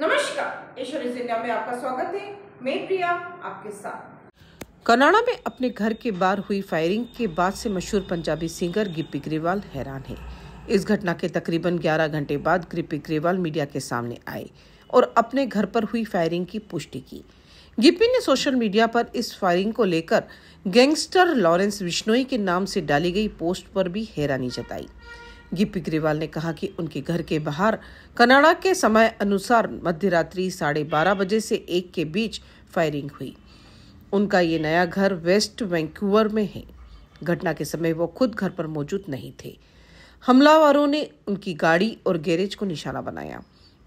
नमस्कार में आपका स्वागत है मैं प्रिया आपके साथ कनाडा में अपने घर के बाहर हुई फायरिंग के बाद से मशहूर पंजाबी सिंगर गिप्पी ग्रेवाल हैरान है इस घटना के तकरीबन 11 घंटे बाद गिप्पी ग्रेवाल मीडिया के सामने आए और अपने घर पर हुई फायरिंग की पुष्टि की गिप्पी ने सोशल मीडिया पर इस फायरिंग को लेकर गैंगस्टर लॉरेंस विश्नोई के नाम से डाली गई पोस्ट पर भी हैरानी जताई गिप्पी ग्रेवाल ने कहा कि उनके घर के बाहर कनाडा के समय अनुसार मध्य रात्रि साढ़े बारह बजे से एक के बीच फायरिंग हुई उनका ये नया घर वेस्ट वैंकूवर में है घटना के समय वो खुद घर पर मौजूद नहीं थे हमलावरों ने उनकी गाड़ी और गैरेज को निशाना बनाया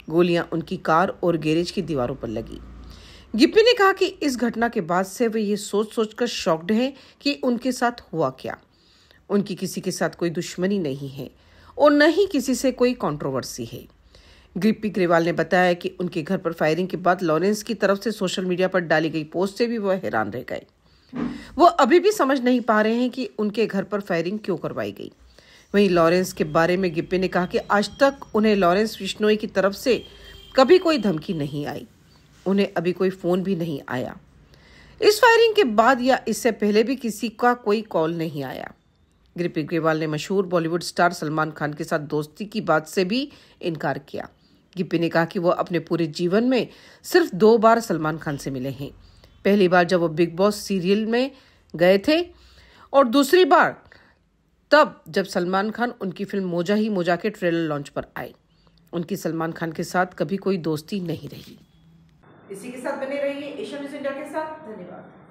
गोलियां उनकी कार और गैरेज की दीवारों पर लगी गिप्पी ने कहा कि इस घटना के बाद से वे ये सोच सोचकर शॉक्ड हैं कि उनके साथ हुआ क्या उनकी किसी के साथ कोई दुश्मनी नहीं है और न ही किसी से कोई कंट्रोवर्सी है गिप्पी ग्रेवाल ने बताया कि उनके घर पर फायरिंग के बाद लॉरेंस की तरफ से सोशल मीडिया पर डाली गई पोस्ट से भी वह हैरान रह गए वो अभी भी समझ नहीं पा रहे हैं कि उनके घर पर फायरिंग क्यों करवाई गई वहीं लॉरेंस के बारे में गिप्पी ने कहा कि आज तक उन्हें लॉरेंस विश्नोई की तरफ से कभी कोई धमकी नहीं आई उन्हें अभी कोई फोन भी नहीं आया इस फायरिंग के बाद या इससे पहले भी किसी का कोई कॉल नहीं आया गिरिपी ग्रेवाल ने मशहूर बॉलीवुड स्टार सलमान खान के साथ दोस्ती की बात से भी इनकार किया गिप्पी ने कहा कि वह अपने पूरे जीवन में सिर्फ दो बार सलमान खान से मिले हैं पहली बार जब वह बिग बॉस सीरियल में गए थे और दूसरी बार तब जब सलमान खान उनकी फिल्म मोजा ही मोजा के ट्रेलर लॉन्च पर आए उनकी सलमान खान के साथ कभी कोई दोस्ती नहीं रही इसी के साथ बने रहिए एशिया न्यूज इंडिया के साथ धन्यवाद